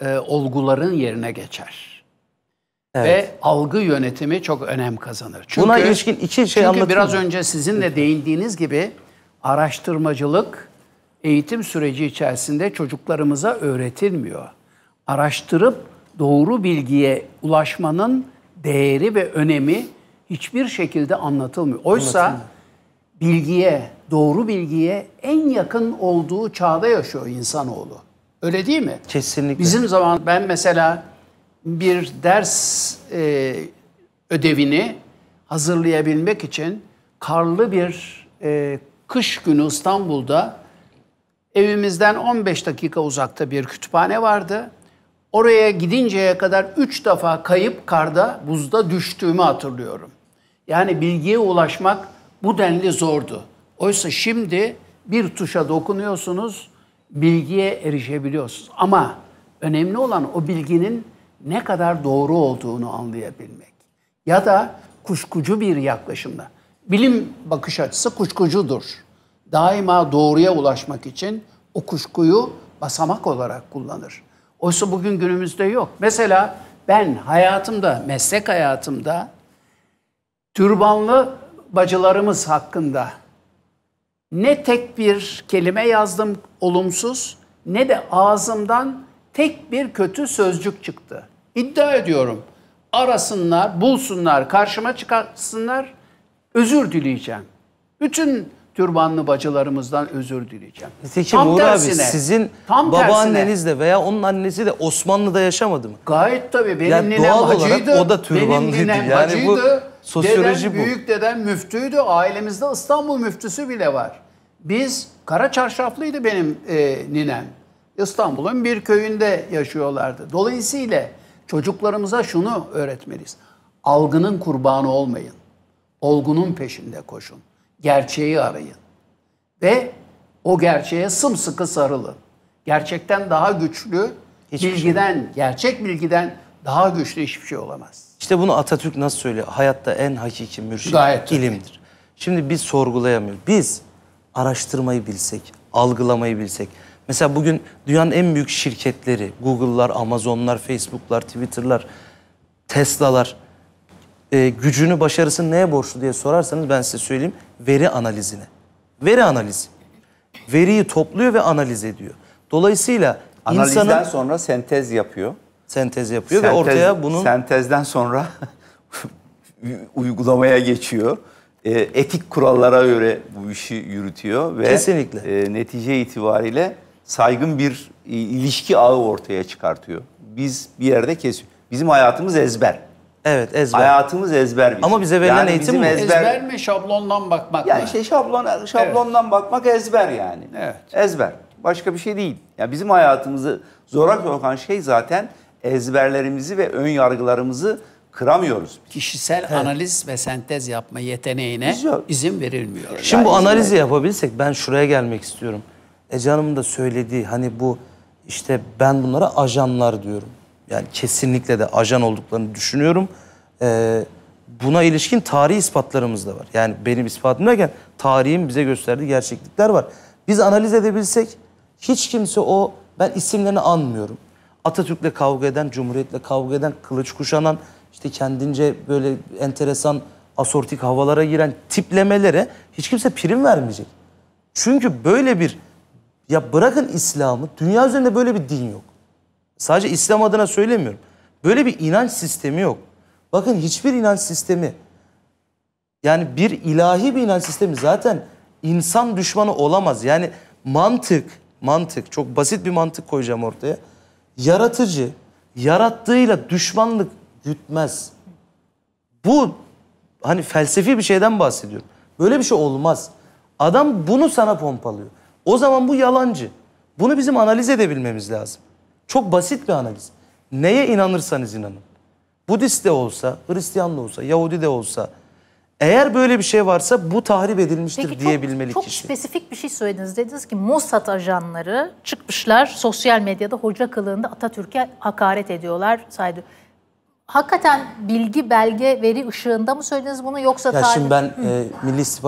e, olguların yerine geçer. Evet. Ve algı yönetimi çok önem kazanır. Çünkü, Buna ilişkin iki şey Çünkü anlatayım. biraz önce sizin de değindiğiniz gibi araştırmacılık eğitim süreci içerisinde çocuklarımıza öğretilmiyor. Araştırıp doğru bilgiye ulaşmanın değeri ve önemi hiçbir şekilde anlatılmıyor. Oysa bilgiye, doğru bilgiye en yakın olduğu çağda yaşıyor insanoğlu. Öyle değil mi? Kesinlikle. Bizim zaman ben mesela bir ders e, ödevini hazırlayabilmek için karlı bir e, kış günü İstanbul'da evimizden 15 dakika uzakta bir kütüphane vardı. Oraya gidinceye kadar 3 defa kayıp karda buzda düştüğümü hatırlıyorum. Yani bilgiye ulaşmak bu denli zordu. Oysa şimdi bir tuşa dokunuyorsunuz bilgiye erişebiliyorsunuz. Ama önemli olan o bilginin ne kadar doğru olduğunu anlayabilmek. Ya da kuşkucu bir yaklaşımda Bilim bakış açısı kuşkucudur. Daima doğruya ulaşmak için o kuşkuyu basamak olarak kullanır. Oysa bugün günümüzde yok. Mesela ben hayatımda, meslek hayatımda türbanlı bacılarımız hakkında ne tek bir kelime yazdım olumsuz ne de ağzımdan tek bir kötü sözcük çıktı. İddia ediyorum. Arasınlar, bulsunlar, karşıma çıkarsınlar. Özür dileyeceğim. Bütün türbanlı bacılarımızdan özür dileyeceğim. Nitekim tam Uğur tersine, abi sizin tam babaannenizle tersine, veya onun annesi de Osmanlı'da yaşamadı mı? Gayet tabii. Benim yani ninem doğal hacıydı. Olarak o da türbanlıydı. Benim ninem yani hacıydı. Bu... Sosyoloji dedem, bu. Büyük dedem müftüydü. Ailemizde İstanbul müftüsü bile var. Biz kara çarşaflıydı benim e, ninem. İstanbul'un bir köyünde yaşıyorlardı. Dolayısıyla çocuklarımıza şunu öğretmeliyiz. Algının kurbanı olmayın. Olgunun peşinde koşun. Gerçeği arayın. Ve o gerçeğe sımsıkı sarılın. Gerçekten daha güçlü, Hiçbir şey bilgiden, şey. gerçek bilgiden daha güçlü hiçbir şey olamaz. İşte bunu Atatürk nasıl söylüyor? Hayatta en hakiki mürşid Gayet ilimdir. Tabii. Şimdi biz sorgulayamıyoruz. Biz araştırmayı bilsek, algılamayı bilsek. Mesela bugün dünyanın en büyük şirketleri, Google'lar, Amazon'lar, Facebook'lar, Twitter'lar, Tesla'lar e, gücünü, başarısını neye borçlu diye sorarsanız ben size söyleyeyim. Veri analizine. Veri analizi. Veriyi topluyor ve analiz ediyor. Dolayısıyla Analizden insanın... sonra sentez yapıyor sentez yapıyor sentez, ve ortaya bunun... Sentezden sonra uygulamaya geçiyor. E, etik kurallara göre bu işi yürütüyor ve Kesinlikle. E, netice itibariyle saygın bir e, ilişki ağı ortaya çıkartıyor. Biz bir yerde kesiyor. Bizim hayatımız ezber. Evet ezber. Hayatımız ezber bizim. Ama şey. bize verilen yani eğitim bizim ezber... ezber mi şablondan bakmak yani mı? Yani şey, işte şablon, şablondan evet. bakmak ezber yani. Evet. Ezber. Başka bir şey değil. Yani bizim hayatımızı zora sokan şey zaten ezberlerimizi ve ön yargılarımızı kıramıyoruz. Kişisel evet. analiz ve sentez yapma yeteneğine izin verilmiyor. Şimdi yani bu analizi ver. yapabilsek ben şuraya gelmek istiyorum. Ece Hanım'ın da söylediği hani bu işte ben bunlara ajanlar diyorum. Yani kesinlikle de ajan olduklarını düşünüyorum. Ee, buna ilişkin tarihi ispatlarımız da var. Yani benim ispatım derken tarihin bize gösterdiği gerçeklikler var. Biz analiz edebilsek hiç kimse o ben isimlerini anmıyorum. Atatürk'le kavga eden, Cumhuriyet'le kavga eden, kılıç kuşanan, işte kendince böyle enteresan asortik havalara giren tiplemelere hiç kimse prim vermeyecek. Çünkü böyle bir ya bırakın İslam'ı, dünya üzerinde böyle bir din yok. Sadece İslam adına söylemiyorum. Böyle bir inanç sistemi yok. Bakın hiçbir inanç sistemi yani bir ilahi bir inanç sistemi zaten insan düşmanı olamaz. Yani mantık, mantık çok basit bir mantık koyacağım ortaya yaratıcı yarattığıyla düşmanlık gütmez. Bu hani felsefi bir şeyden bahsediyorum. Böyle bir şey olmaz. Adam bunu sana pompalıyor. O zaman bu yalancı. Bunu bizim analiz edebilmemiz lazım. Çok basit bir analiz. Neye inanırsanız inanın. Budist de olsa, Hristiyan da olsa, Yahudi de olsa, eğer böyle bir şey varsa bu tahrip edilmiştir Peki, diyebilmeli çok, çok kişi. Çok spesifik bir şey söylediniz. Dediniz ki Mossad ajanları çıkmışlar sosyal medyada hoca kılığında Atatürk'e hakaret ediyorlar saydı. Hakikaten bilgi, belge, veri ışığında mı söylediniz bunu yoksa... Ya şimdi ben Hı. e, Milli İstihbarat